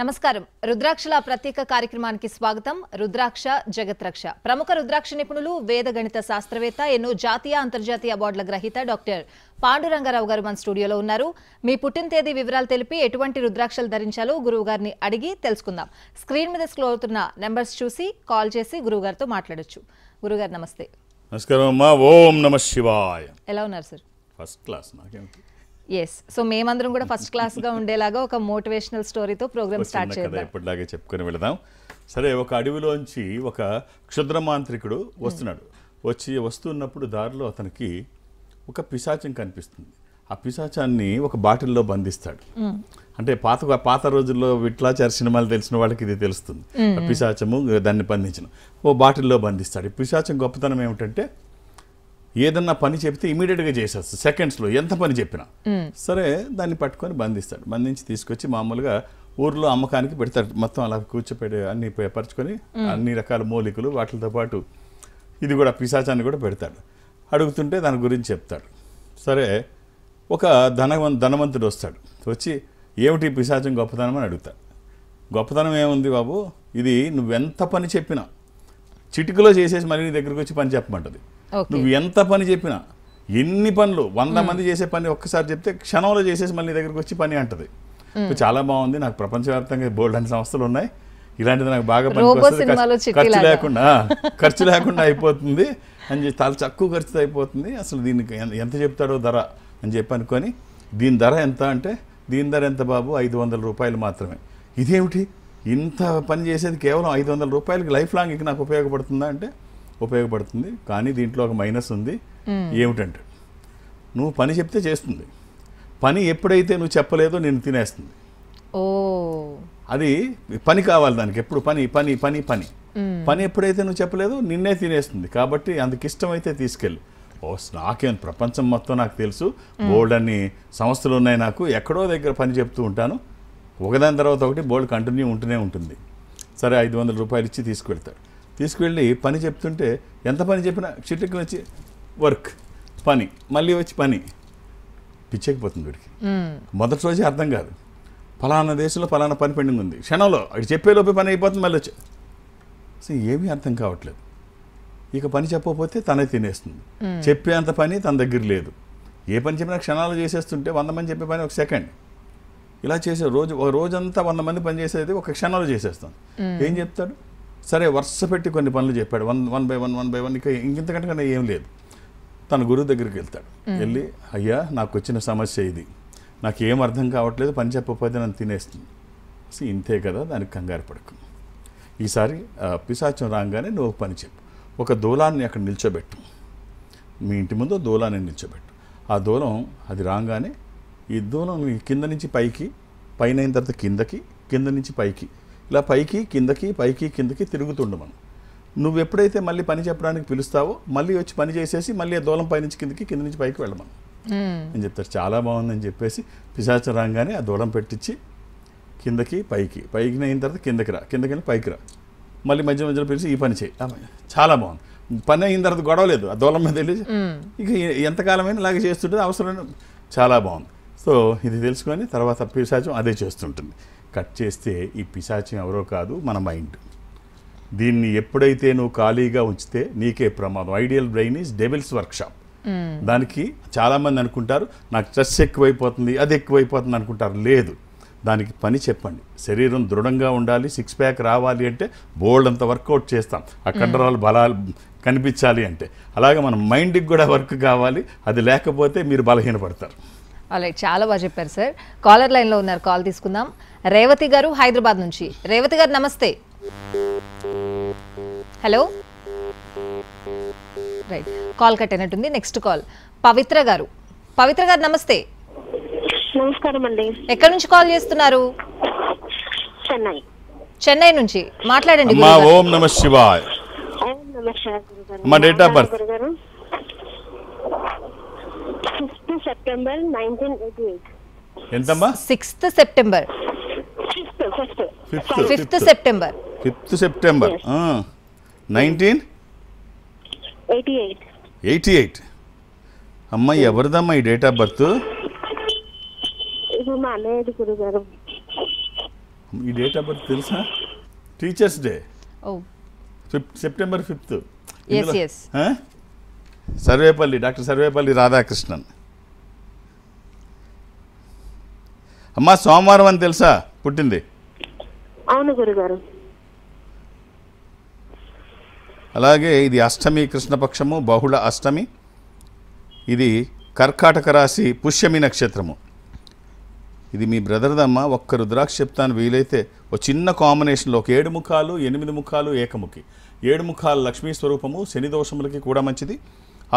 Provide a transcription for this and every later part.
నమస్కారం రుద్రాక్షల ప్రత్యేక కార్యక్రమానికి స్వాగతం రుద్రాక్ష జగత్రక్ష ప్రముఖ రుద్రాక్ష నిపుణులు వేద గణిత శాస్త్రవేత్త ఎన్నో జాతీయ అంతర్జాతీయ అవార్డుల గ్రహీత డాక్టర్ పాండురంగారావు గారు మన స్టూడియోలో ఉన్నారు మీ పుట్టిన తేదీ వివరాలు తెలిపి ఎటువంటి రుద్రాక్షలు ధరించాలో గురువు గారిని అడిగి తెలుసుకుందాం స్క్రీన్ మీద స్క్రోల్ అవుతున్న నెంబర్స్ చూసి కాల్ చేసి గురువు గారితో మాట్లాడచ్చు గారు నమస్తే నమస్కారం ఎలా ఉన్నారు sir first class yes so మేమందరం కూడా ఫస్ట్ క్లాస్ గా ఉండేలాగా ఒక మోటివేషనల్ స్టోరీతో ప్రోగ్రామ్ స్టార్ట్ చేద్దాం ఎప్పటిలాగే చెప్పుకొని వెళదాం సరే ఒక అడవిలోంచి ఒక క్షుద్ర మాంత్రికుడు వస్తున్నాడు వచ్చి వస్తున్నప్పుడు దారిలో అతనికి ఒక పిశాచం కనిపిస్తుంది ఆ పిశాచాన్ని ఒక బాటిల్లో బంధిస్తాడు అంటే పాత పాత రోజుల్లో విట్లాచార సినిమాలు తెలిసిన వాళ్ళకి ఇది తెలుస్తుంది పిశాచము దాన్ని బంధించిన ఓ బాటిల్లో బంధిస్తాడు పిశాచం గొప్పతనం ఏమిటంటే ఏదన్నా పని చెప్తే ఇమీడియట్గా చేసేస్తాడు సెకండ్స్లో ఎంత పని చెప్పినా సరే దాన్ని పట్టుకొని బంధిస్తాడు బంధించి తీసుకొచ్చి మామూలుగా ఊర్లో అమ్మకానికి పెడతాడు మొత్తం అలా కూర్చోపెట్టి అన్ని పరుచుకొని అన్ని రకాల మూలికలు వాటితో పాటు ఇది కూడా పిశాచాన్ని కూడా పెడతాడు అడుగుతుంటే దాని గురించి చెప్తాడు సరే ఒక ధనవంత ధనవంతుడు వస్తాడు వచ్చి ఏమిటి పిశాచం గొప్పతనం అని అడుగుతాడు గొప్పతనం ఏముంది బాబు ఇది నువ్వెంత పని చెప్పినా చిటికలో చేసేసి మరి నీ దగ్గరికి వచ్చి పని చెప్పమంటుంది నువ్వు ఎంత పని చెప్పినా ఎన్ని పనులు వంద మంది చేసే పని ఒక్కసారి చెప్తే క్షణంలో చేసేసి మళ్ళీ దగ్గరికి వచ్చి పని అంటది చాలా బాగుంది నాకు ప్రపంచవ్యాప్తంగా బోల్డ్ అనే సంస్థలు ఉన్నాయి ఇలాంటిది నాకు బాగా ఖర్చు లేకుండా ఖర్చు లేకుండా అయిపోతుంది అని చెప్పి చాలా తక్కువ ఖర్చుతో అయిపోతుంది అసలు దీనికి ఎంత చెప్తాడో ధర అని చెప్పి అనుకొని దీని ధర ఎంత అంటే దీని ధర ఎంత బాబు ఐదు వందల రూపాయలు మాత్రమే ఇదేమిటి ఇంత పని చేసేది కేవలం ఐదు వందల రూపాయలకి లైఫ్ లాంగ్ నాకు ఉపయోగపడుతుందా అంటే ఉపయోగపడుతుంది కానీ దీంట్లో ఒక మైనస్ ఉంది ఏమిటంటే నువ్వు పని చెప్తే చేస్తుంది పని ఎప్పుడైతే నువ్వు చెప్పలేదో నేను తినేస్తుంది ఓ అది పని కావాలి దానికి ఎప్పుడు పని పని పని పని పని ఎప్పుడైతే నువ్వు చెప్పలేదో నిన్నే తినేస్తుంది కాబట్టి అందుకు ఇష్టమైతే తీసుకెళ్ళి ఓ నాకేం ప్రపంచం మొత్తం నాకు తెలుసు బోల్డ్ అన్ని సంస్థలు ఉన్నాయి నాకు ఎక్కడో దగ్గర పని చెప్తూ ఉంటాను ఒకదాని తర్వాత ఒకటి బోల్డ్ కంటిన్యూ ఉంటూనే ఉంటుంది సరే ఐదు వందల రూపాయలు ఇచ్చి తీసుకువెళ్తాడు తీసుకువెళ్ళి పని చెప్తుంటే ఎంత పని చెప్పినా చిట్టుకు వచ్చి వర్క్ పని మళ్ళీ వచ్చి పని పిచ్చేకపోతుంది వీడికి మొదటి రోజే అర్థం కాదు ఫలానా దేశంలో ఫలానా పని పెండింగ్ ఉంది క్షణంలో చెప్పే చెప్పేలోపు పని అయిపోతుంది మళ్ళీ వచ్చి సో ఏమీ అర్థం కావట్లేదు ఇక పని చెప్పకపోతే తనే తినేస్తుంది చెప్పేంత పని తన దగ్గర లేదు ఏ పని చెప్పినా క్షణాలు చేసేస్తుంటే వంద మంది చెప్పే పని ఒక సెకండ్ ఇలా చేసే రోజు రోజంతా వంద మంది పని చేసేది ఒక క్షణాలు చేసేస్తాం ఏం చెప్తాడు సరే వరుస పెట్టి కొన్ని పనులు చెప్పాడు one one by one one by one ఇక ఇంతకంటే ఏం లేదు తన గురువు దగ్గరికి వెళ్తాడు వెళ్ళి అయ్యా నాకు వచ్చిన సమస్య ఇది నాకు ఏం అర్థం కావట్లేదు పని చెప్పకపోతే నన్ను తినేస్తుంది సో ఇంతే కదా దానికి కంగారు పడుకు ఈసారి పిశాచం రాగానే నువ్వు పని చెప్పు ఒక దూలాన్ని అక్కడ నిల్చోబెట్టు మీ ఇంటి ముందు దూలాన్ని నిల్చోబెట్టు ఆ దూలం అది రాగానే ఈ దూలం కింద నుంచి పైకి పైన అయిన తర్వాత కిందకి కింద నుంచి పైకి ఇలా పైకి కిందకి పైకి కిందకి తిరుగుతుండు మనం నువ్వు ఎప్పుడైతే మళ్ళీ పని చెప్పడానికి పిలుస్తావో మళ్ళీ వచ్చి పని చేసేసి మళ్ళీ దూలం పైనుంచి కిందకి కింద నుంచి పైకి వెళ్ళమని అని చెప్తారు చాలా బాగుందని చెప్పేసి పిశాచ రాగానే ఆ దూలం పెట్టించి కిందకి పైకి పైకి అయిన తర్వాత కిందకి రా కిందకి వెళ్ళి పైకి రా మళ్ళీ మధ్య మధ్యలో పిలిచి ఈ పని చేయి చాలా బాగుంది పని అయిన తర్వాత గొడవ లేదు ఆ దూలం మీద వెళ్ళి ఇక ఎంతకాలమైనా ఇలాగే చేస్తుంటే అవసరం చాలా బాగుంది సో ఇది తెలుసుకొని తర్వాత పిశాచం అదే చేస్తుంటుంది కట్ చేస్తే ఈ పిశాచం ఎవరో కాదు మన మైండ్ దీన్ని ఎప్పుడైతే నువ్వు ఖాళీగా ఉంచితే నీకే ప్రమాదం ideal brain is devil's workshop దానికి చాలామంది అనుకుంటారు నాకు స్ట్రెస్ ఎక్కువైపోతుంది అది ఎక్కువైపోతుంది అనుకుంటారు లేదు దానికి పని చెప్పండి శరీరం దృఢంగా ఉండాలి సిక్స్ ప్యాక్ రావాలి అంటే బోల్డ్ అంత వర్కౌట్ చేస్తాం ఆ కండరాలు బలాలు కనిపించాలి అంటే అలాగే మన మైండ్కి కూడా వర్క్ కావాలి అది లేకపోతే మీరు బలహీనపడతారు రైట్ చాలా బాగా చెప్పారు సార్ కాలర్ లైన్లో ఉన్నారు కాల్ తీసుకుందాం రేవతి గారు హైదరాబాద్ నుంచి రేవతి గారు నమస్తే హలో రైట్ కాల్ కట్ అయినట్టుంది నెక్స్ట్ కాల్ పవిత్ర గారు పవిత్ర గారు నమస్తే నమస్కారం అండి ఎక్కడి నుంచి కాల్ చేస్తున్నారు చెన్నై చెన్నై నుంచి మాట్లాడండి ఓం నమ శివాయ్ మా date of birth September nineteen eighty ఎంతమ్మా sixth September fifth fifth September fifth September nineteen eighty eight eighty eight అమ్మ ఎవరిదమ్మా ఈ డేట్ ఆఫ్ బర్త్ ఈ డేట్ ఆఫ్ బర్త్ తెలుసా teachers day September fifth Sarvepalli doctor Sarvepalli Radhakrishnan అమ్మా సోమవారం అని తెలుసా పుట్టింది అలాగే ఇది అష్టమి కృష్ణపక్షము బహుళ అష్టమి ఇది కర్కాటక రాశి పుష్యమి నక్షత్రము ఇది మీ బ్రదర్దమ్మ ఒక్క రుద్రాక్ష చెప్తాను వీలైతే ఒక చిన్న కాంబినేషన్లో ఒక ఏడు ముఖాలు ఎనిమిది ముఖాలు ఏకముఖి ఏడు ముఖాలు లక్ష్మీ స్వరూపము శని దోషములకి కూడా మంచిది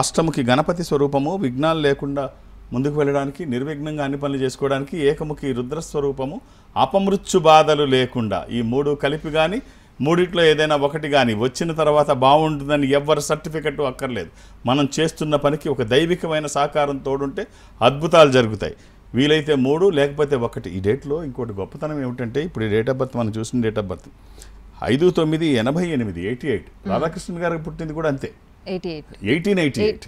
అష్టముకి గణపతి స్వరూపము విఘ్నాలు లేకుండా ముందుకు వెళ్ళడానికి నిర్విఘ్నంగా అన్ని పనులు చేసుకోవడానికి ఏకముఖి రుద్రస్వరూపము అపమృత్యు బాధలు లేకుండా ఈ మూడు కలిపి కానీ మూడిట్లో ఏదైనా ఒకటి కానీ వచ్చిన తర్వాత బాగుంటుందని ఎవ్వరు సర్టిఫికెట్ అక్కర్లేదు మనం చేస్తున్న పనికి ఒక దైవికమైన సహకారం తోడుంటే అద్భుతాలు జరుగుతాయి వీలైతే మూడు లేకపోతే ఒకటి ఈ డేట్లో ఇంకోటి గొప్పతనం ఏమిటంటే ఇప్పుడు ఈ డేట్ ఆఫ్ బర్త్ మనం చూసిన డేట్ ఆఫ్ బర్త్ ఐదు తొమ్మిది ఎనభై ఎనిమిది ఎయిటీ ఎయిట్ రాధాకృష్ణ గారికి పుట్టింది కూడా అంతే ఎయిట్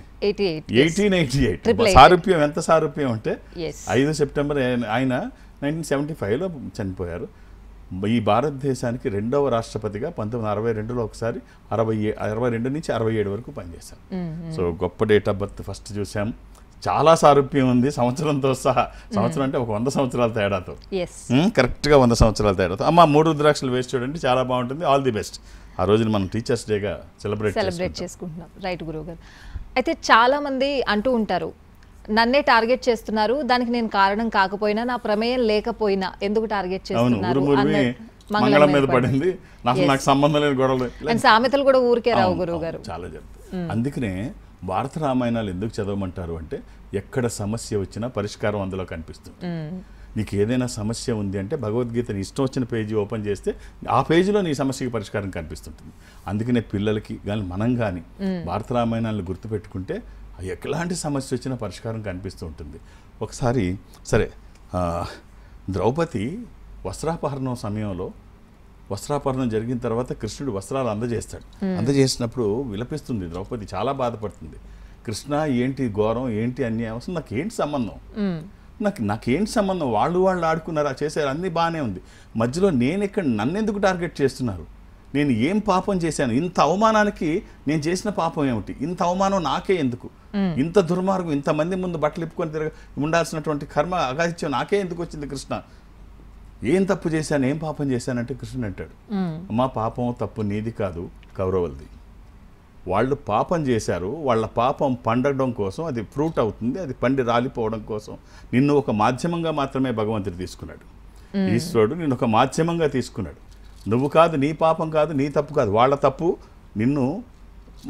ఎయిట్ సారూప్యం ఎంత సారూప్యం అంటే ఐదు సెప్టెంబర్ ఆయన నైన్టీన్ సెవెంటీ ఫైవ్లో చనిపోయారు ఈ భారతదేశానికి రెండవ రాష్ట్రపతిగా పంతొమ్మిది అరవై రెండులో ఒకసారి అరవై అరవై రెండు నుంచి అరవై ఏడు వరకు పనిచేశారు సో గొప్ప డేట్ ఆఫ్ బర్త్ ఫస్ట్ చూసాం చాలా సారూప్యం ఉంది సంవత్సరంతో సహా సంవత్సరం అంటే ఒక వంద సంవత్సరాల తేడాతో కరెక్ట్గా వంద సంవత్సరాల తేడాతో అమ్మ మూడు రుద్రాక్షలు వేసి చూడండి చాలా బాగుంటుంది ఆల్ ది బెస్ట్ ఆ రోజున మనం టీచర్స్ డేగా సెలబ్రేట్ సెలబ్రేట్ చేసుకుంటున్నాం రైట్ గురువు గారు అయితే చాలా మంది అంటూ ఉంటారు నన్నే టార్గెట్ చేస్తున్నారు దానికి నేను కారణం కాకపోయినా నా ప్రమేయం లేకపోయినా ఎందుకు టార్గెట్ చేస్తున్నారు మంగళం మీద పడింది నాకు సంబంధం లేని గొడవలు సామెతలు కూడా ఊరికే రావు గురువు గారు చాలా జరుగుతుంది అందుకనే భారత రామాయణాలు ఎందుకు చదవమంటారు అంటే ఎక్కడ సమస్య వచ్చినా పరిష్కారం అందులో కనిపిస్తుంది నీకు ఏదైనా సమస్య ఉంది అంటే భగవద్గీతని ఇష్టం వచ్చిన పేజీ ఓపెన్ చేస్తే ఆ పేజీలో నీ సమస్యకి పరిష్కారం కనిపిస్తుంటుంది అందుకనే పిల్లలకి కానీ మనం కానీ భారత రామాయణాలను గుర్తుపెట్టుకుంటే ఎలాంటి సమస్య వచ్చినా పరిష్కారం కనిపిస్తూ ఉంటుంది ఒకసారి సరే ద్రౌపది వస్త్రాపహరణం సమయంలో వస్త్రాపహరణం జరిగిన తర్వాత కృష్ణుడు వస్త్రాలు అందజేస్తాడు అందజేసినప్పుడు విలపిస్తుంది ద్రౌపది చాలా బాధపడుతుంది కృష్ణ ఏంటి ఘోరం ఏంటి అన్యాయం అసలు నాకు ఏంటి సంబంధం నాకు నాకేంటి సంబంధం వాళ్ళు వాళ్ళు ఆడుకున్నారా చేశారు అన్నీ బాగానే ఉంది మధ్యలో నేను ఇక్కడ నన్నెందుకు టార్గెట్ చేస్తున్నారు నేను ఏం పాపం చేశాను ఇంత అవమానానికి నేను చేసిన పాపం ఏమిటి ఇంత అవమానం నాకే ఎందుకు ఇంత దుర్మార్గం ఇంతమంది ముందు బట్టలు ఇప్పుకొని తిరగ ఉండాల్సినటువంటి కర్మ అగాధిత్యం నాకే ఎందుకు వచ్చింది కృష్ణ ఏం తప్పు చేశాను ఏం పాపం చేశానంటే కృష్ణుడు అంటాడు మా పాపం తప్పు నీది కాదు కౌరవులది వాళ్ళు పాపం చేశారు వాళ్ళ పాపం పండడం కోసం అది ఫ్రూట్ అవుతుంది అది పండి రాలిపోవడం కోసం నిన్ను ఒక మాధ్యమంగా మాత్రమే భగవంతుడు తీసుకున్నాడు ఈశ్వరుడు నిన్ను ఒక మాధ్యమంగా తీసుకున్నాడు నువ్వు కాదు నీ పాపం కాదు నీ తప్పు కాదు వాళ్ళ తప్పు నిన్ను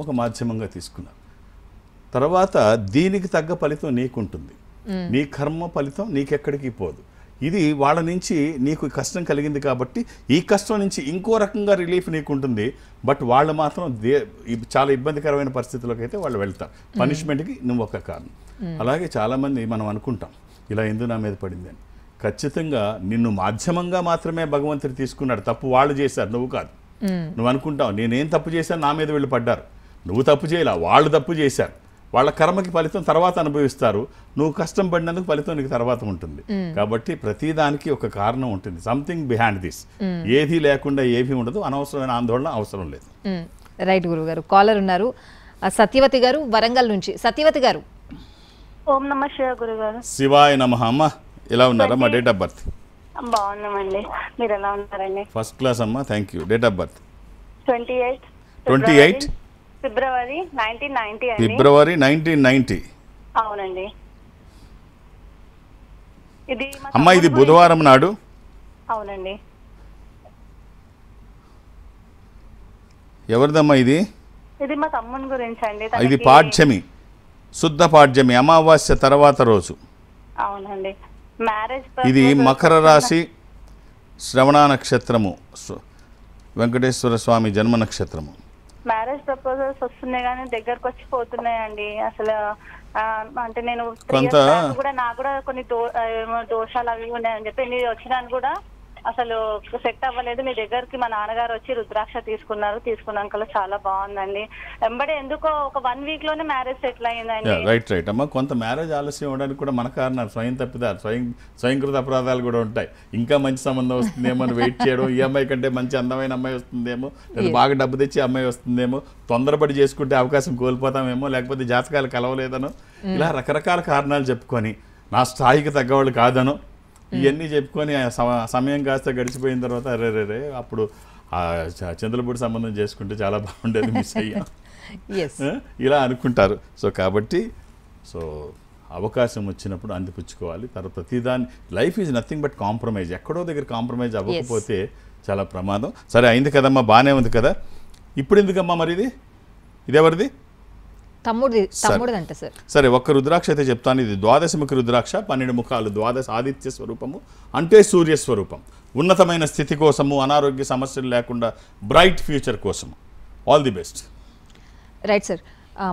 ఒక మాధ్యమంగా తీసుకున్నాడు తర్వాత దీనికి తగ్గ ఫలితం నీకుంటుంది నీ కర్మ ఫలితం నీకెక్కడికి పోదు ఇది వాళ్ళ నుంచి నీకు కష్టం కలిగింది కాబట్టి ఈ కష్టం నుంచి ఇంకో రకంగా రిలీఫ్ నీకు ఉంటుంది బట్ వాళ్ళు మాత్రం దే చాలా ఇబ్బందికరమైన పరిస్థితుల్లోకి అయితే వాళ్ళు వెళ్తారు పనిష్మెంట్కి నువ్వు ఒక కారణం hmm. అలాగే చాలామంది మనం అనుకుంటాం ఇలా ఎందుకు నా మీద పడింది అని ఖచ్చితంగా నిన్ను మాధ్యమంగా మాత్రమే భగవంతుడు తీసుకున్నాడు తప్పు వాళ్ళు చేశారు నువ్వు కాదు hmm. నువ్వు అనుకుంటావు నేనేం తప్పు చేశాను నా మీద వీళ్ళు పడ్డారు నువ్వు తప్పు చేయలే వాళ్ళు తప్పు చేశారు వాళ్ళ కర్మకి ఫలితం తర్వాత అనుభవిస్తారు నువ్వు కష్టం పడినందుకు ఫలితం నీకు తర్వాత ఉంటుంది కాబట్టి ప్రతిదానికి ఒక కారణం ఉంటుంది సంథింగ్ బిహాండ్ దిస్ ఏది లేకుండా ఏది ఉండదు అనవసరమైన ఆందోళన అవసరం లేదు రైట్ గురువు గారు కాలర్ ఉన్నారు సత్యవతి గారు వరంగల్ నుంచి సత్యవతి గారు ఓం నమ శివాయ నమ అమ్మ ఎలా ఉన్నారా మా డేట్ ఆఫ్ బర్త్ బాగున్నామండి మీరు ఎలా ఉన్నారండి ఫస్ట్ క్లాస్ అమ్మా thank you date of birth twenty eight twenty eight February nineteen ninety February nineteen ninety అవునండి ఇది అమ్మ ఇది బుధవారం నాడు అవునండి ఎవరిదమ్మా ఇది ఇది మా తమ్ముని గురించి అండి ఇది పాడ్యమి శుద్ధ పాడ్యమి అమావాస్య తర్వాత రోజు అవునండి మ్యారేజ్ ఇది మకర రాశి శ్రవణ నక్షత్రము వెంకటేశ్వర స్వామి జన్మ నక్షత్రము మ్యారేజ్ ప్రపోజల్స్ వస్తున్నాయి కానీ దగ్గరకు వచ్చి పోతున్నాయండి అసలు అంటే నేను కూడా నాకు కూడా కొన్ని దోషాలు అవి ఉన్నాయని చెప్పి నేను వచ్చినాను కూడా అసలు సెట్ అవ్వలేదు మీ దగ్గరికి మా నాన్నగారు వచ్చి రుద్రాక్ష తీసుకున్నారు తీసుకున్నాక చాలా బాగుందండి వెంబడి ఎందుకో ఒక వన్ వీక్ లోనే మ్యారేజ్ సెటిల్ అయిందండి రైట్ రైట్ అమ్మా కొంత మ్యారేజ్ ఆలస్యం అవ్వడానికి కూడా మన కారణాలు స్వయం తప్పిదారు స్వయం స్వయంకృత అపరాధాలు కూడా ఉంటాయి ఇంకా మంచి సంబంధం వస్తుందేమో అని వెయిట్ చేయడం ఈ అమ్మాయి కంటే మంచి అందమైన అమ్మాయి వస్తుందేమో లేదా బాగా డబ్బు తెచ్చి అమ్మాయి వస్తుందేమో తొందరపడి చేసుకుంటే అవకాశం కోల్పోతామేమో లేకపోతే జాతకాలు కలవలేదనో ఇలా mm. రకరకాల కారణాలు చెప్పుకొని నా స్థాయికి తగ్గవాళ్ళు కాదనో ఇవన్నీ చెప్పుకొని సమయం కాస్త గడిచిపోయిన తర్వాత అరే రే రే అప్పుడు చంద్రపూడి సంబంధం చేసుకుంటే చాలా బాగుండేది మిస్ అయ్యా ఇలా అనుకుంటారు సో కాబట్టి సో అవకాశం వచ్చినప్పుడు అందిపుచ్చుకోవాలి తర్వాత ప్రతిదాని life is nothing but compromise ఎక్కడో దగ్గర కాంప్రమైజ్ అవ్వకపోతే చాలా ప్రమాదం సరే అయింది కదమ్మా బాగానే ఉంది కదా ఇప్పుడు ఎందుకమ్మా మరి ఇది ఇదెవరిది తమ్ముడు సార్ సరే ఒక్క రుద్రాక్ష అయితే చెప్తాను ఇది ద్వాదశ ముఖ రుద్రాక్ష పన్నెండు ముఖాలు ద్వాదశ ఆదిత్య స్వరూపము అంటే సూర్య స్వరూపం ఉన్నతమైన స్థితి కోసము అనారోగ్య సమస్యలు లేకుండా బ్రైట్ ఫ్యూచర్ కోసము all the best right sir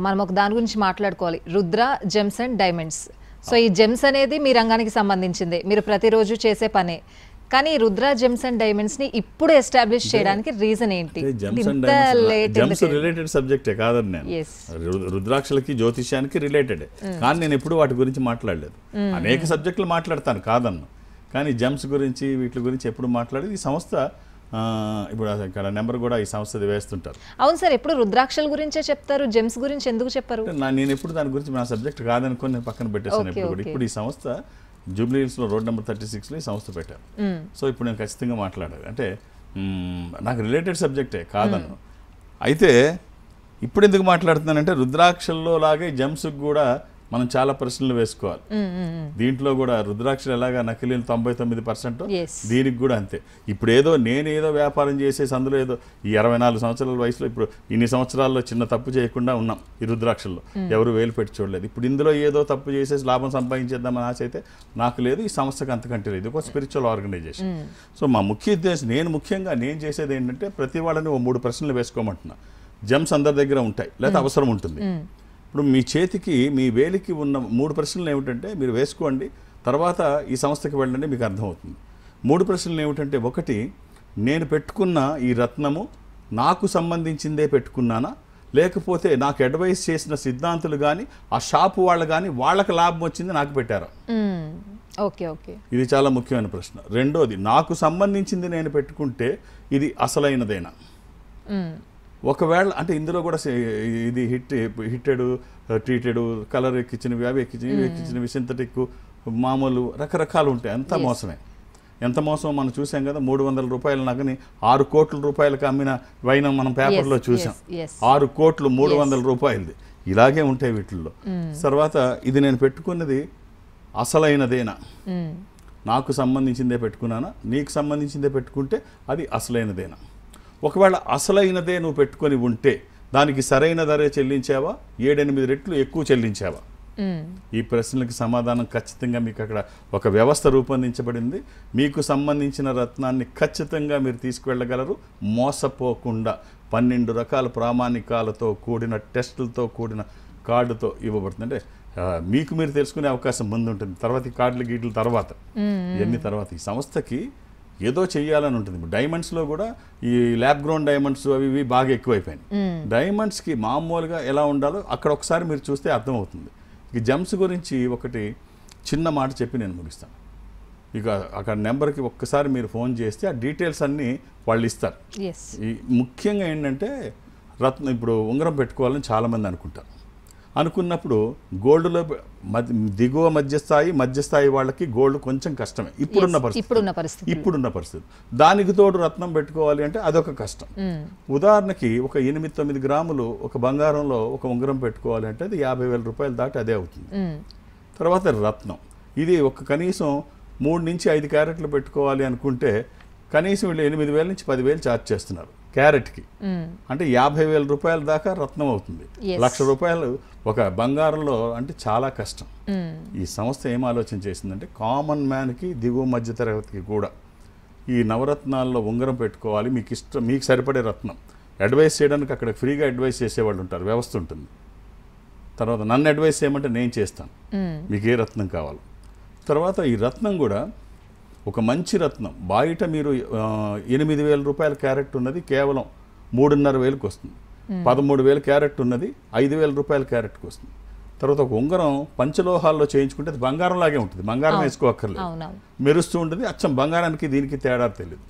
మనం ఒక దాని గురించి మాట్లాడుకోవాలి Rudra gems and diamonds so ఈ జెమ్స్ అనేది మీ రంగానికి సంబంధించింది మీరు ప్రతిరోజు చేసే పనే కానీ రుద్ర జెమ్స్ అండ్ డైమండ్స్ ని ఇప్పుడు ఎస్టాబ్లిష్ చేయడానికి రీజన్ ఏంటి జెమ్స్ రిలేటెడ్ సబ్జెక్టే కాదని నేను రుద్రాక్షలకి జ్యోతిష్యానికి రిలేటెడ్ hmm. కానీ నేను ఎప్పుడు వాటి గురించి మాట్లాడలేదు hmm. అనేక సబ్జెక్టులు మాట్లాడతాను కాదన్న కానీ జెమ్స్ గురించి వీటి గురించి ఎప్పుడు మాట్లాడేది ఈ సంస్థ ఇప్పుడు ఇక్కడ నెంబర్ కూడా ఈ సంస్థ వేస్తుంటారు అవును సార్ ఎప్పుడు రుద్రాక్షల గురించే చెప్తారు జెమ్స్ గురించి ఎందుకు చెప్పారు నేను ఎప్పుడు దాని గురించి నా సబ్జెక్ట్ కాదనుకొని నేను పక్కన పెట్టేసాను ఇప్పుడు ఈ సంస్థ జూబ్లీ హిల్స్లో రోడ్ నెంబర్ థర్టీ సిక్స్లో ఈ సంస్థ పెట్టారు సో ఇప్పుడు నేను ఖచ్చితంగా మాట్లాడాలి అంటే నాకు రిలేటెడ్ సబ్జెక్టే కాదను అయితే ఇప్పుడు ఎందుకు మాట్లాడుతున్నానంటే రుద్రాక్షల్లో లాగే జమ్స్కి కూడా మనం చాలా ప్రశ్నలు వేసుకోవాలి దీంట్లో కూడా రుద్రాక్షలు ఎలాగా నకిలీలు తొంభై తొమ్మిది పర్సెంట్ దీనికి కూడా అంతే ఇప్పుడు ఏదో నేనేదో వ్యాపారం చేసేసి అందులో ఏదో ఈ ఇరవై నాలుగు సంవత్సరాల వయసులో ఇప్పుడు ఇన్ని సంవత్సరాల్లో చిన్న తప్పు చేయకుండా ఉన్నాం ఈ రుద్రాక్షల్లో ఎవరు వేలు పెట్టి చూడలేదు ఇప్పుడు ఇందులో ఏదో తప్పు చేసేసి లాభం సంపాదించేద్దామని ఆశ అయితే నాకు లేదు ఈ సంస్థకు అంతకంటే లేదు ఒక స్పిరిచువల్ ఆర్గనైజేషన్ సో మా ముఖ్య ఉద్దేశం నేను ముఖ్యంగా నేను చేసేది ఏంటంటే ప్రతి వాళ్ళని ఓ మూడు ప్రశ్నలు వేసుకోమంటున్నా జమ్స్ అందరి దగ్గర ఉంటాయి లేదా అవసరం ఉంటుంది ఇప్పుడు మీ చేతికి మీ వేలికి ఉన్న మూడు ప్రశ్నలు ఏమిటంటే మీరు వేసుకోండి తర్వాత ఈ సంస్థకి వెళ్ళండి మీకు అర్థమవుతుంది మూడు ప్రశ్నలు ఏమిటంటే ఒకటి నేను పెట్టుకున్న ఈ రత్నము నాకు సంబంధించిందే పెట్టుకున్నానా లేకపోతే నాకు అడ్వైస్ చేసిన సిద్ధాంతులు కానీ ఆ షాపు వాళ్ళు కానీ వాళ్ళకి లాభం వచ్చింది నాకు పెట్టారు ఓకే ఓకే ఇది చాలా ముఖ్యమైన ప్రశ్న రెండోది నాకు సంబంధించింది నేను పెట్టుకుంటే ఇది అసలైనదేనా ఒకవేళ అంటే ఇందులో కూడా ఇది హిట్ హిట్టెడ్ ట్రీటెడ్ కలర్ ఎక్కించినవి అవి ఎక్కించినవి ఎక్కించినవి సింథటిక్ మామూలు రకరకాలు ఉంటాయి అంత మోసమే ఎంత మోసం మనం చూసాం కదా మూడు వందల రూపాయల నగని ఆరు కోట్ల రూపాయలకు అమ్మిన వైనం మనం పేపర్లో చూసాం ఆరు కోట్లు మూడు వందల రూపాయలది ఇలాగే ఉంటాయి వీటిల్లో తర్వాత ఇది నేను పెట్టుకున్నది అసలైనదేనా నాకు సంబంధించిందే పెట్టుకున్నానా నీకు సంబంధించిందే పెట్టుకుంటే అది అసలైనదేనా ఒకవేళ అసలైనదే నువ్వు పెట్టుకొని ఉంటే దానికి సరైన ధరే చెల్లించావా ఏడెనిమిది రెట్లు ఎక్కువ చెల్లించావా ఈ ప్రశ్నలకు సమాధానం ఖచ్చితంగా మీకు అక్కడ ఒక వ్యవస్థ రూపొందించబడింది మీకు సంబంధించిన రత్నాన్ని ఖచ్చితంగా మీరు తీసుకువెళ్ళగలరు మోసపోకుండా పన్నెండు రకాల ప్రామాణికాలతో కూడిన టెస్టులతో కూడిన కార్డుతో ఇవ్వబడుతుంది మీకు మీరు తెలుసుకునే అవకాశం ముందు ఉంటుంది తర్వాత ఈ కార్డులు గీటల తర్వాత ఇవన్నీ తర్వాత ఈ సంస్థకి ఏదో చేయాలని ఉంటుంది డైమండ్స్లో కూడా ఈ ల్యాబ్ గ్రౌండ్ డైమండ్స్ అవి ఇవి బాగా ఎక్కువైపోయినాయి డైమండ్స్కి మామూలుగా ఎలా ఉండాలో అక్కడ ఒకసారి మీరు చూస్తే అర్థమవుతుంది ఇక జమ్స్ గురించి ఒకటి చిన్న మాట చెప్పి నేను ముగిస్తాను ఇక అక్కడ నెంబర్కి ఒక్కసారి మీరు ఫోన్ చేస్తే ఆ డీటెయిల్స్ అన్నీ వాళ్ళు ఇస్తారు ముఖ్యంగా ఏంటంటే రత్న ఇప్పుడు ఉంగరం పెట్టుకోవాలని చాలామంది అనుకుంటారు అనుకున్నప్పుడు గోల్డ్లో మధ్య దిగువ మధ్యస్థాయి మధ్యస్థాయి వాళ్ళకి గోల్డ్ కొంచెం కష్టమే ఇప్పుడున్న పరిస్థితి ఇప్పుడున్న పరిస్థితి దానికి తోడు రత్నం పెట్టుకోవాలి అంటే అదొక కష్టం ఉదాహరణకి ఒక ఎనిమిది తొమ్మిది గ్రాములు ఒక బంగారంలో ఒక ఉంగరం పెట్టుకోవాలి అంటే అది యాభై వేల రూపాయలు దాటి అదే అవుతుంది తర్వాత రత్నం ఇది ఒక కనీసం మూడు నుంచి ఐదు క్యారెట్లు పెట్టుకోవాలి అనుకుంటే కనీసం వీళ్ళు ఎనిమిది వేల నుంచి పదివేలు ఛార్జ్ చేస్తున్నారు క్యారెట్కి అంటే యాభై వేల రూపాయల దాకా రత్నం అవుతుంది లక్ష రూపాయలు ఒక బంగారంలో అంటే చాలా కష్టం ఈ సంస్థ ఏం ఆలోచన చేసిందంటే కామన్ మ్యాన్కి దిగువ మధ్య తరగతికి కూడా ఈ నవరత్నాల్లో ఉంగరం పెట్టుకోవాలి మీకు ఇష్టం మీకు సరిపడే రత్నం అడ్వైస్ చేయడానికి అక్కడ ఫ్రీగా అడ్వైస్ చేసేవాళ్ళు ఉంటారు వ్యవస్థ ఉంటుంది తర్వాత నన్ను అడ్వైస్ చేయమంటే నేను చేస్తాను మీకు ఏ రత్నం కావాలి తర్వాత ఈ రత్నం కూడా ఒక మంచి రత్నం బయట మీరు ఎనిమిది వేల రూపాయల క్యారెట్ ఉన్నది కేవలం మూడున్నర వేలకు వస్తుంది పదమూడు వేలు క్యారెట్ ఉన్నది ఐదు వేల రూపాయల క్యారెట్కి వస్తుంది తర్వాత ఒక ఉంగరం పంచలోహాల్లో చేయించుకుంటే అది లాగే ఉంటుంది బంగారం అక్కర్లేదు మెరుస్తూ ఉంటుంది అచ్చం బంగారానికి దీనికి తేడా తెలియదు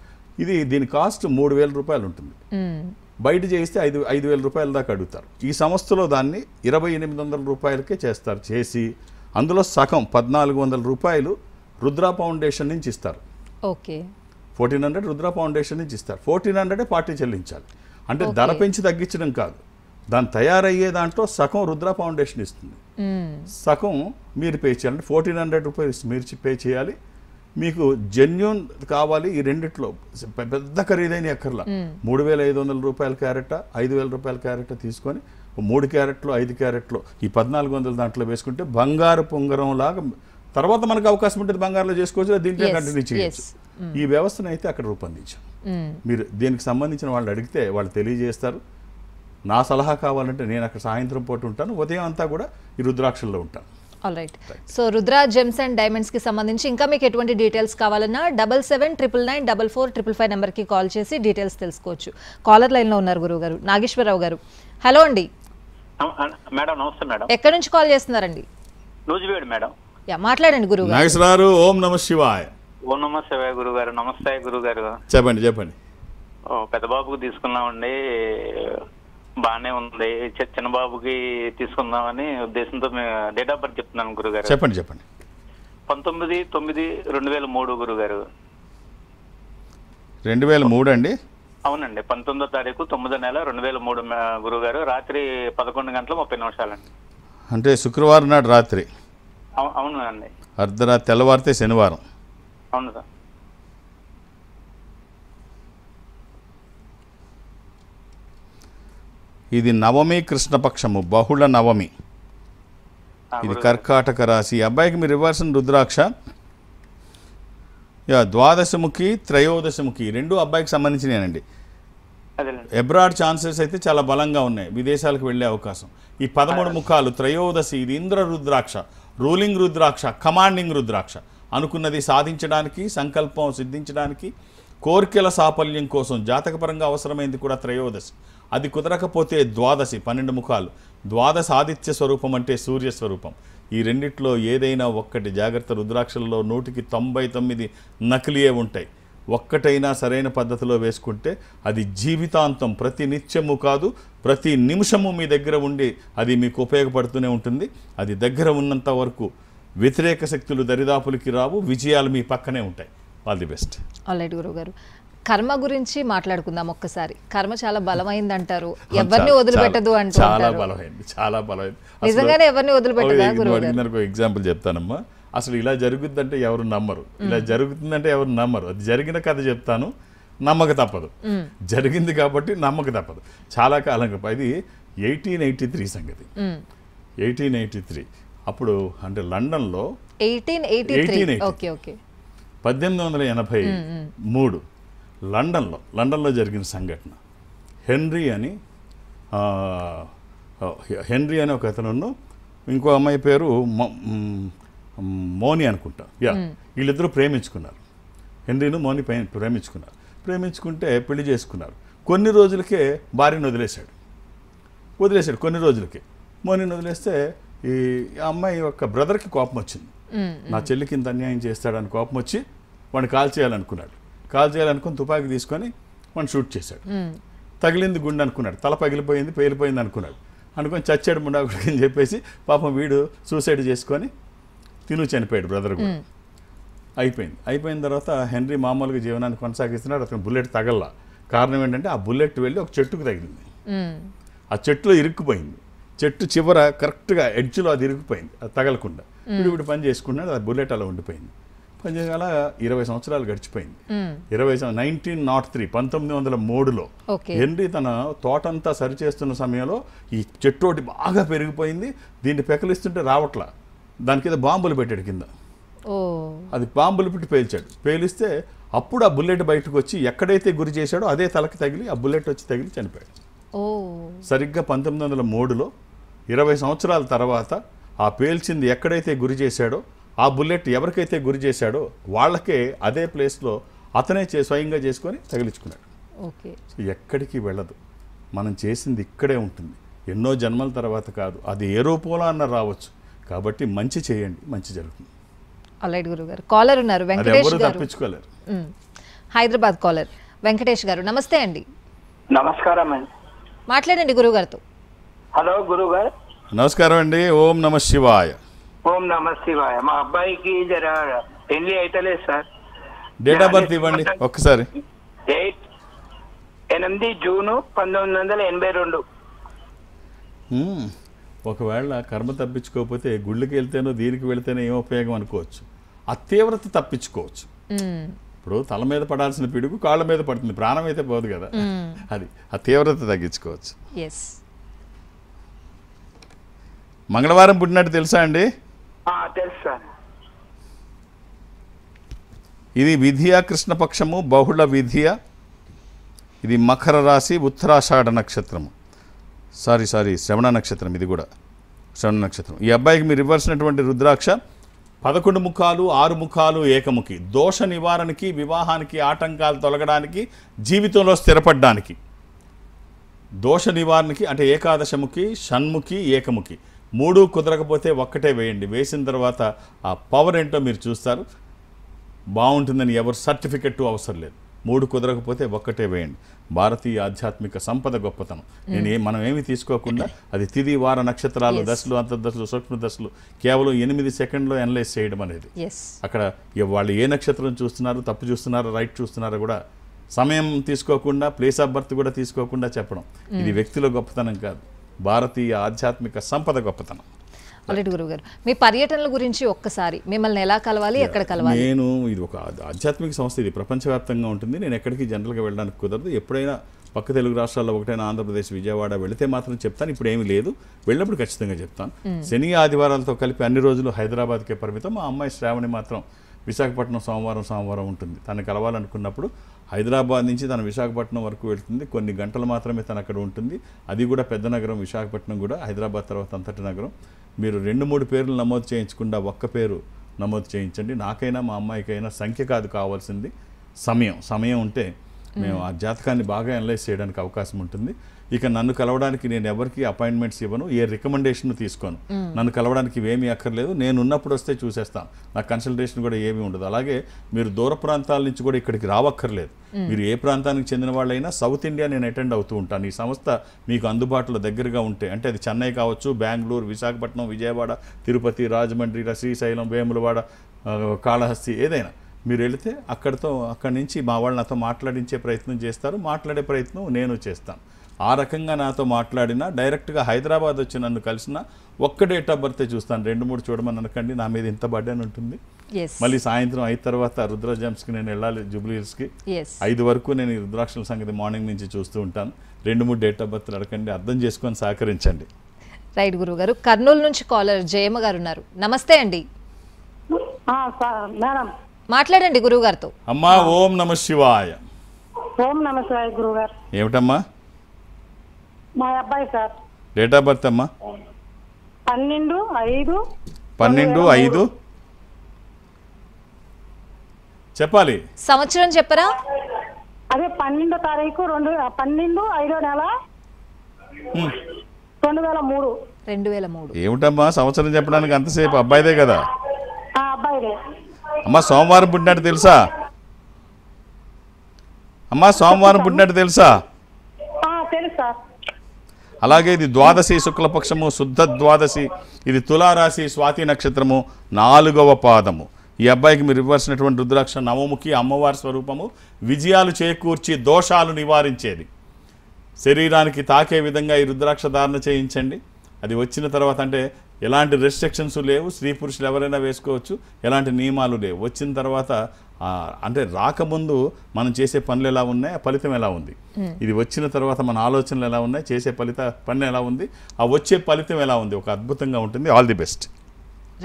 ఇది దీని కాస్ట్ మూడు వేల రూపాయలు ఉంటుంది బయట చేస్తే ఐదు ఐదు వేల రూపాయల దాకా అడుగుతారు ఈ సంస్థలో దాన్ని ఇరవై ఎనిమిది వందల రూపాయలకే చేస్తారు చేసి అందులో సగం పద్నాలుగు వందల రూపాయలు రుద్రా ఫౌండేషన్ నుంచి ఇస్తారు okay fourteen hundred Rudra foundation నుంచి ఇస్తారు ఫోర్టీన్ హండ్రెడే పార్టీ చెల్లించాలి అంటే ధర పెంచి తగ్గించడం కాదు దాని తయారయ్యే దాంట్లో సగం రుద్ర ఫౌండేషన్ ఇస్తుంది సగం మీరు పే చేయాలి ఫోర్టీన్ హండ్రెడ్ రూపీస్ మీరు పే చేయాలి మీకు జెన్యున్ కావాలి ఈ రెండిట్లో పెద్ద ఖరీదైన ఎక్కర్లా మూడు వేల ఐదు వందల రూపాయల క్యారెట్ ఐదు వేల రూపాయల క్యారెట్ తీసుకొని మూడు క్యారెట్లు ఐదు క్యారెట్లు ఈ పద్నాలుగు వందల దాంట్లో వేసుకుంటే బంగారు పొంగరం లాగా తర్వాత మనకు అవకాశం ఉంటుంది బంగారులో చేసుకోవచ్చు దీంట్లో కంటిన్యూ చేయొచ్చు ఈ వ్యవస్థను అయితే అక్కడ రూపొందించాం మీరు దీనికి సంబంధించిన వాళ్ళు అడిగితే వాళ్ళు తెలియజేస్తారు నా సలహా కావాలంటే నేను అక్కడ సాయంత్రం పూట ఉంటాను ఉదయం అంతా కూడా ఈ రుద్రాక్షల్లో ఉంటాను right so Rudra gems and diamonds కి సంబంధించి ఇంకా మీకు ఎటువంటి డీటెయిల్స్ కావాలన్నా double seven triple nine double four triple five నెంబర్కి కాల్ చేసి డీటెయిల్స్ తెలుసుకోవచ్చు కాలర్ లైన్లో ఉన్నారు గురువు గారు నాగేశ్వరరావు గారు హలో అండి మేడం నమస్తే మేడం ఎక్కడి నుంచి కాల్ చేస్తున్నారండి మేడం యా మాట్లాడండి గురువు నాగేశ్వరరావు ఓం నమ శివాయ ఓ నమ శివాయ నమస్తే చెప్పండి చెప్పండి ఓ పెద్ద బాబుకి తీసుకున్నామండి బాగానే ఉంది చిన్న బాబుకి తీసుకుందామని ఉద్దేశంతో మేము డేట్ ఆఫ్ బర్త్ చెప్తున్నాను గురుగారు చెప్పండి చెప్పండి పంతొమ్మిది తొమ్మిది రెండు వేల మూడు గురుగారు రెండు వేల మూడు అండి అవునండి పంతొమ్మిదో తారీఖు తొమ్మిదో నెల రెండు వేల మూడు గురుగారు రాత్రి పదకొండు గంటల ముప్పై నిమిషాలండి అంటే శుక్రవారం నాడు రాత్రి అవును అండి అర్ధరాత్రి తెల్లవారితే శనివారం అవును సార్ ఇది నవమి కృష్ణపక్షము బహుళ నవమి ఇది కర్కాటక రాశి అబ్బాయికి మీరు ఇవ్వాల్సిన రుద్రాక్ష ద్వాదశముఖి త్రయోదశముఖి రెండు అబ్బాయికి సంబంధించినేనండి ఎబ్రాడ్ ఛాన్సెస్ అయితే చాలా బలంగా ఉన్నాయి విదేశాలకు వెళ్ళే అవకాశం ఈ పదమూడు ముఖాలు త్రయోదశి ఇది ఇంద్ర రుద్రాక్ష రూలింగ్ రుద్రాక్ష కమాండింగ్ రుద్రాక్ష అనుకున్నది సాధించడానికి సంకల్పం సిద్ధించడానికి కోరికల సాఫల్యం కోసం జాతకపరంగా అవసరమైంది కూడా త్రయోదశి అది కుదరకపోతే ద్వాదశి పన్నెండు ముఖాలు ద్వాదశ ఆదిత్య స్వరూపం అంటే సూర్య స్వరూపం ఈ రెండిట్లో ఏదైనా ఒక్కటి జాగ్రత్త రుద్రాక్షలలో నూటికి తొంభై తొమ్మిది నకిలీయే ఉంటాయి ఒక్కటైనా సరైన పద్ధతిలో వేసుకుంటే అది జీవితాంతం ప్రతి నిత్యము కాదు ప్రతి నిమిషము మీ దగ్గర ఉండి అది మీకు ఉపయోగపడుతూనే ఉంటుంది అది దగ్గర ఉన్నంత వరకు వ్యతిరేక శక్తులు దరిదాపులకి రావు విజయాలు మీ పక్కనే ఉంటాయి ఆల్ ది బెస్ట్ ఆల్రైట్ గురువు గారు కర్మ గురించి మాట్లాడుకుందాం ఒక్కసారి కర్మ చాలా బలమైంది అంటారు ఎవరిని వదిలిపెట్టదు అంటారు చాలా బలమైంది చాలా బలమైంది నిజంగానే ఎవరిని వదిలిపెట్టదు ఎగ్జాంపుల్ చెప్తానమ్మా అసలు ఇలా జరుగుతుందంటే ఎవరు నమ్మరు ఇలా జరుగుతుందంటే ఎవరు నమ్మరు అది జరిగిన కథ చెప్తాను నమ్మక తప్పదు జరిగింది కాబట్టి నమ్మక తప్పదు చాలా కాలంగా ఇది ఎయిటీన్ ఎయిటీ త్రీ సంగతి ఎయిటీన్ ఎయిటీ త్రీ అప్పుడు అంటే లండన్లో ఎయిటీన్ ఓకే పద్దెనిమిది వందల ఎనభై మూడు లండన్లో లండన్లో జరిగిన సంఘటన హెన్రీ అని హెన్రీ అని ఒక అతను ఇంకో అమ్మాయి పేరు మోని అనుకుంటా యా వీళ్ళిద్దరూ ప్రేమించుకున్నారు హెన్రీను మోని ప్రేమించుకున్నారు ప్రేమించుకుంటే పెళ్లి చేసుకున్నారు కొన్ని రోజులకే భార్యను వదిలేశాడు వదిలేశాడు కొన్ని రోజులకే మోనిని వదిలేస్తే ఈ అమ్మాయి యొక్క బ్రదర్కి కోపం వచ్చింది నా చెల్లికి ఇంత అన్యాయం చేస్తాడని కోపం వచ్చి వాడిని కాల్ చేయాలనుకున్నాడు కాల్ చేయాలనుకుని తుపాకీ తీసుకొని వాడిని షూట్ చేశాడు తగిలింది గుండె అనుకున్నాడు తల పగిలిపోయింది పేలిపోయింది అనుకున్నాడు అనుకొని చచ్చాడు ముండాకుడికి అని చెప్పేసి పాపం వీడు సూసైడ్ చేసుకొని తిను చనిపోయాడు బ్రదర్ కూడా అయిపోయింది అయిపోయిన తర్వాత హెన్రీ మామూలుగా జీవనాన్ని కొనసాగిస్తున్నాడు అతను బుల్లెట్ తగల్లా కారణం ఏంటంటే ఆ బుల్లెట్ వెళ్ళి ఒక చెట్టుకు తగిలింది ఆ చెట్టులో ఇరుక్కుపోయింది చెట్టు చివర కరెక్ట్గా ఎడ్జ్లో అది ఇరిగిపోయింది అది తగలకుండా ఇప్పుడు పని చేసుకున్నాడు అది బుల్లెట్ అలా ఉండిపోయింది అలా ఇరవై సంవత్సరాలు గడిచిపోయింది ఇరవై నైన్టీన్ నాట్ త్రీ పంతొమ్మిది వందల మూడులో హెన్రీ తన తోటంతా సరిచేస్తున్న సమయంలో ఈ చెట్టు ఒకటి బాగా పెరిగిపోయింది దీన్ని పెకలిస్తుంటే రావట్లా దాని కింద బాంబులు పెట్టాడు కింద అది బాంబులు పెట్టి పేల్చాడు పేలిస్తే అప్పుడు ఆ బుల్లెట్ బయటకు వచ్చి ఎక్కడైతే గురి చేశాడో అదే తలకి తగిలి ఆ బుల్లెట్ వచ్చి తగిలి చనిపోయాడు సరిగ్గా పంతొమ్మిది వందల మూడులో ఇరవై సంవత్సరాల తర్వాత ఆ పేల్చింది ఎక్కడైతే గురి చేశాడో ఆ బుల్లెట్ ఎవరికైతే గురి చేశాడో వాళ్ళకే అదే ప్లేస్లో అతనే చే స్వయంగా చేసుకొని తగిలించుకున్నాడు ఓకే ఎక్కడికి వెళ్ళదు మనం చేసింది ఇక్కడే ఉంటుంది ఎన్నో జన్మల తర్వాత కాదు అది ఏ రూపంలో అన్న రావచ్చు కాబట్టి మంచి చేయండి మంచి జరుగుతుంది గురువు గారు కాలర్ ఉన్నారు తప్పించుకోలేరు హైదరాబాద్ కాలర్ వెంకటేష్ గారు నమస్తే అండి నమస్కారం మాట్లాడండి గురువు గారితో హలో గురువు గారు నమస్కారం అండి ఓం నమ శివాయ ఓం నమ శివాయ మా అబ్బాయికి జర పెళ్లి అయితలేదు సార్ డేట్ ఆఫ్ బర్త్ ఇవ్వండి ఒక్కసారి ఎయిట్ ఎనిమిది జూను పంతొమ్మిది వందల ఎనభై రెండు ఒకవేళ కర్మ తప్పించుకోకపోతే గుళ్ళకి వెళ్తేనో దీనికి వెళ్తేనో ఏం ఉపయోగం అనుకోవచ్చు ఆ తీవ్రత తప్పించుకోవచ్చు ఇప్పుడు తల మీద పడాల్సిన పిడుగు కాళ్ళ మీద పడుతుంది ప్రాణం అయితే పోదు కదా అది ఆ తీవ్రత తగ్గించుకోవచ్చు మంగళవారం పుట్టినట్టు తెలుసా అండి ఇది విధియ కృష్ణపక్షము బహుళ విధియ ఇది మకర రాశి ఉత్తరాషాఢ నక్షత్రము సారీ సారీ శ్రవణ నక్షత్రం ఇది కూడా శ్రవణ నక్షత్రం ఈ అబ్బాయికి మీరు ఇవ్వాల్సినటువంటి రుద్రాక్ష పదకొండు ముఖాలు ఆరు ముఖాలు ఏకముఖి దోష నివారణకి వివాహానికి ఆటంకాలు తొలగడానికి జీవితంలో స్థిరపడడానికి దోష నివారణకి అంటే ఏకాదశముఖి షణ్ముఖి ఏకముఖి మూడు కుదరకపోతే ఒక్కటే వేయండి వేసిన తర్వాత ఆ పవర్ ఏంటో మీరు చూస్తారు బాగుంటుందని ఎవరు సర్టిఫికెట్ అవసరం లేదు మూడు కుదరకపోతే ఒక్కటే వేయండి భారతీయ ఆధ్యాత్మిక సంపద గొప్పతనం నేను hmm. మనం ఏమి తీసుకోకుండా అది తిది వార నక్షత్రాలు దశలు అంతర్దశలు సూక్ష్మ దశలు కేవలం ఎనిమిది సెకండ్లో అనలైజ్ చేయడం అనేది అక్కడ వాళ్ళు ఏ నక్షత్రం చూస్తున్నారు తప్పు చూస్తున్నారో రైట్ చూస్తున్నారో కూడా సమయం తీసుకోకుండా ప్లేస్ ఆఫ్ బర్త్ కూడా తీసుకోకుండా చెప్పడం ఇది hmm. వ్యక్తిలో గొప్పతనం కాదు భారతీయ ఆధ్యాత్మిక సంపద గొప్పతనం అలాంటి గురువు గారు మీ పర్యటనల గురించి ఒక్కసారి మిమ్మల్ని ఎలా కలవాలి ఎక్కడ కలవాలి నేను ఇది ఒక ఆధ్యాత్మిక సంస్థ ఇది ప్రపంచవ్యాప్తంగా ఉంటుంది నేను ఎక్కడికి జనరల్గా వెళ్ళడానికి కుదరదు ఎప్పుడైనా పక్క తెలుగు రాష్ట్రాల్లో ఒకటైన ఆంధ్రప్రదేశ్ విజయవాడ వెళితే మాత్రం చెప్తాను ఇప్పుడు ఏమీ లేదు వెళ్ళినప్పుడు ఖచ్చితంగా చెప్తాను శని ఆదివారాలతో కలిపి అన్ని రోజులు హైదరాబాద్కే పరిమితం మా అమ్మాయి శ్రావణి మాత్రం విశాఖపట్నం సోమవారం సోమవారం ఉంటుంది తను కలవాలనుకున్నప్పుడు హైదరాబాద్ నుంచి తన విశాఖపట్నం వరకు వెళ్తుంది కొన్ని గంటలు మాత్రమే తను అక్కడ ఉంటుంది అది కూడా పెద్ద నగరం విశాఖపట్నం కూడా హైదరాబాద్ తర్వాత అంతటి నగరం మీరు రెండు మూడు పేర్లు నమోదు చేయించకుండా ఒక్క పేరు నమోదు చేయించండి నాకైనా మా అమ్మాయికైనా సంఖ్య కాదు కావాల్సింది సమయం సమయం ఉంటే మేము ఆ జాతకాన్ని బాగా అనలైజ్ చేయడానికి అవకాశం ఉంటుంది ఇక నన్ను కలవడానికి నేను ఎవరికి అపాయింట్మెంట్స్ ఇవ్వను ఏ రికమెండేషన్ తీసుకోను నన్ను కలవడానికి ఏమీ అక్కర్లేదు నేను ఉన్నప్పుడు వస్తే చూసేస్తాను నాకు కన్సల్టేషన్ కూడా ఏమీ ఉండదు అలాగే మీరు దూర ప్రాంతాల నుంచి కూడా ఇక్కడికి రావక్కర్లేదు మీరు ఏ ప్రాంతానికి చెందిన వాళ్ళైనా సౌత్ ఇండియా నేను అటెండ్ అవుతూ ఉంటాను ఈ సంస్థ మీకు అందుబాటులో దగ్గరగా ఉంటే అంటే అది చెన్నై కావచ్చు బెంగళూరు విశాఖపట్నం విజయవాడ తిరుపతి రాజమండ్రి శ్రీశైలం వేములవాడ కాళహస్తి ఏదైనా మీరు వెళితే అక్కడితో అక్కడి నుంచి మా వాళ్ళు నాతో మాట్లాడించే ప్రయత్నం చేస్తారు మాట్లాడే ప్రయత్నం నేను చేస్తాను ఆ రకంగా నాతో మాట్లాడినా డైరెక్ట్గా హైదరాబాద్ వచ్చి నన్ను కలిసిన ఒక్క డేట్ ఆఫ్ బర్త్ చూస్తాను రెండు మూడు చూడమని అనకండి నా మీద ఇంత అని ఉంటుంది మళ్ళీ సాయంత్రం అయిన తర్వాత రుద్రాజంస్కి నేను వెళ్ళాలి జూబ్లీహిల్స్కి ఐదు వరకు నేను రుద్రాక్షల సంగతి మార్నింగ్ నుంచి చూస్తూ ఉంటాను రెండు మూడు డేట్ ఆఫ్ బర్త్ అడగండి అర్థం చేసుకొని సహకరించండి రైట్ గురువు గారు కర్నూలు నుంచి కాలర్ జయమ్మ గారు ఉన్నారు నమస్తే అండి మాట్లాడండి గురువు గారితో అమ్మా ఓం నమ శివాయ ఓం నమ శివాయ గురువు గారు ఏమిటమ్మా మా అబ్బాయి సార్ డేట్ ఆఫ్ బర్త్ అమ్మా పన్నెండు ఐదు పన్నెండు ఐదు చెప్పాలి సంవత్సరం చెప్పరా అదే పన్నెండో తారీఖు రెండు పన్నెండు ఐదో నెల రెండు వేల మూడు రెండు వేల మూడు ఏమిటమ్మా సంవత్సరం చెప్పడానికి అంతసేపు అబ్బాయిదే కదా అమ్మా సోమవారం పుట్టినట్టు తెలుసా అమ్మా సోమవారం పుట్టినట్టు తెలుసా తెలుసా అలాగే ఇది ద్వాదశి శుక్లపక్షము శుద్ధ ద్వాదశి ఇది తులారాశి స్వాతి నక్షత్రము నాలుగవ పాదము ఈ అబ్బాయికి మీరు ఇవ్వాల్సినటువంటి రుద్రాక్ష నవముఖి అమ్మవారి స్వరూపము విజయాలు చేకూర్చి దోషాలు నివారించేది శరీరానికి తాకే విధంగా ఈ రుద్రాక్ష ధారణ చేయించండి అది వచ్చిన తర్వాత అంటే ఎలాంటి రెస్ట్రిక్షన్స్ లేవు స్త్రీ పురుషులు ఎవరైనా వేసుకోవచ్చు ఎలాంటి నియమాలు లేవు వచ్చిన తర్వాత అంటే రాకముందు మనం చేసే పనులు ఎలా ఉన్నాయి ఫలితం ఎలా ఉంది ఇది వచ్చిన తర్వాత మన ఆలోచనలు ఎలా ఉన్నాయి చేసే ఫలిత పని ఎలా ఉంది ఆ వచ్చే ఫలితం ఎలా ఉంది ఒక అద్భుతంగా ఉంటుంది ఆల్ ది బెస్ట్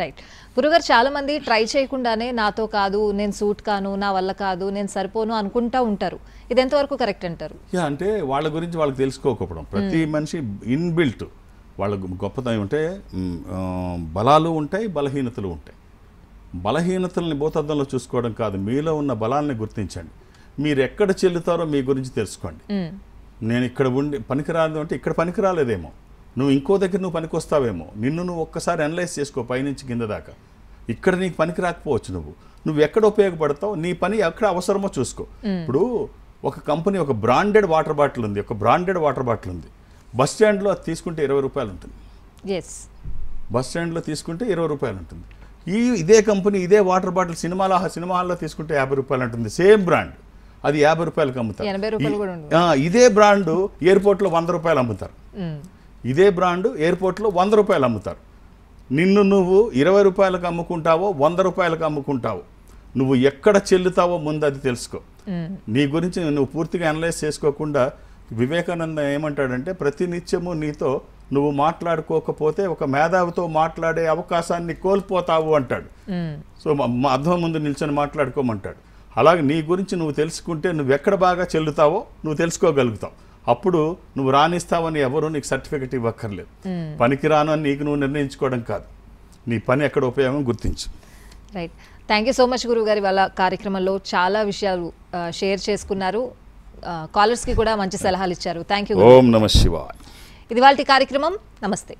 రైట్ గురుగారు మంది ట్రై చేయకుండానే నాతో కాదు నేను సూట్ కాను నా వల్ల కాదు నేను సరిపోను అనుకుంటా ఉంటారు ఇది ఎంతవరకు కరెక్ట్ అంటారు అంటే వాళ్ళ గురించి వాళ్ళకి తెలుసుకోకపోవడం ప్రతి మనిషి ఇన్బిల్ట్ వాళ్ళ గొప్పతనం ఏమంటే బలాలు ఉంటాయి బలహీనతలు ఉంటాయి బలహీనతల్ని భూతద్దంలో చూసుకోవడం కాదు మీలో ఉన్న బలాన్ని గుర్తించండి మీరు ఎక్కడ చెల్లుతారో మీ గురించి తెలుసుకోండి నేను ఇక్కడ ఉండి పనికిరాదు అంటే ఇక్కడ పనికిరాలేదేమో నువ్వు ఇంకో దగ్గర నువ్వు పనికొస్తావేమో నిన్ను నువ్వు ఒక్కసారి అనలైజ్ చేసుకో పైనుంచి కింద దాకా ఇక్కడ నీకు పనికి రాకపోవచ్చు నువ్వు నువ్వు ఎక్కడ ఉపయోగపడతావు నీ పని ఎక్కడ అవసరమో చూసుకో ఇప్పుడు ఒక కంపెనీ ఒక బ్రాండెడ్ వాటర్ బాటిల్ ఉంది ఒక బ్రాండెడ్ వాటర్ బాటిల్ ఉంది బస్ స్టాండ్లో అది తీసుకుంటే ఇరవై రూపాయలు ఉంటుంది బస్ స్టాండ్లో తీసుకుంటే ఇరవై రూపాయలు ఉంటుంది ఈ ఇదే కంపెనీ ఇదే వాటర్ బాటిల్ సినిమాలో సినిమా హాల్లో తీసుకుంటే యాభై రూపాయలు ఉంటుంది సేమ్ బ్రాండ్ అది యాభై రూపాయలకి అమ్ముతారు ఇదే బ్రాండ్ ఎయిర్పోర్ట్లో వంద రూపాయలు అమ్ముతారు ఇదే బ్రాండ్ ఎయిర్పోర్ట్లో వంద రూపాయలు అమ్ముతారు నిన్ను నువ్వు ఇరవై రూపాయలకు అమ్ముకుంటావో వంద రూపాయలకు అమ్ముకుంటావో నువ్వు ఎక్కడ చెల్లుతావో ముందు అది తెలుసుకో నీ గురించి నువ్వు పూర్తిగా అనలైజ్ చేసుకోకుండా వివేకానంద ఏమంటాడంటే ప్రతినిత్యము నీతో నువ్వు మాట్లాడుకోకపోతే ఒక మేధావితో మాట్లాడే అవకాశాన్ని కోల్పోతావు అంటాడు సో అర్థం ముందు నిల్చొని మాట్లాడుకోమంటాడు అలాగే నీ గురించి నువ్వు తెలుసుకుంటే నువ్వు ఎక్కడ బాగా చెల్లుతావో నువ్వు తెలుసుకోగలుగుతావు అప్పుడు నువ్వు రాణిస్తావని ఎవరు నీకు సర్టిఫికెట్ ఇవ్వక్కర్లేదు పనికిరాను అని నీకు నువ్వు నిర్ణయించుకోవడం కాదు నీ పని ఎక్కడ ఉపయోగం గుర్తించు right thank you so much గురువు గారు వాళ్ళ కార్యక్రమంలో చాలా విషయాలు షేర్ చేసుకున్నారు కాలర్స్కి కూడా మంచి సలహాలు ఇచ్చారు థ్యాంక్ యూ ఓం నమ శివాయ్ ఇది వాళ్ళ కార్యక్రమం నమస్తే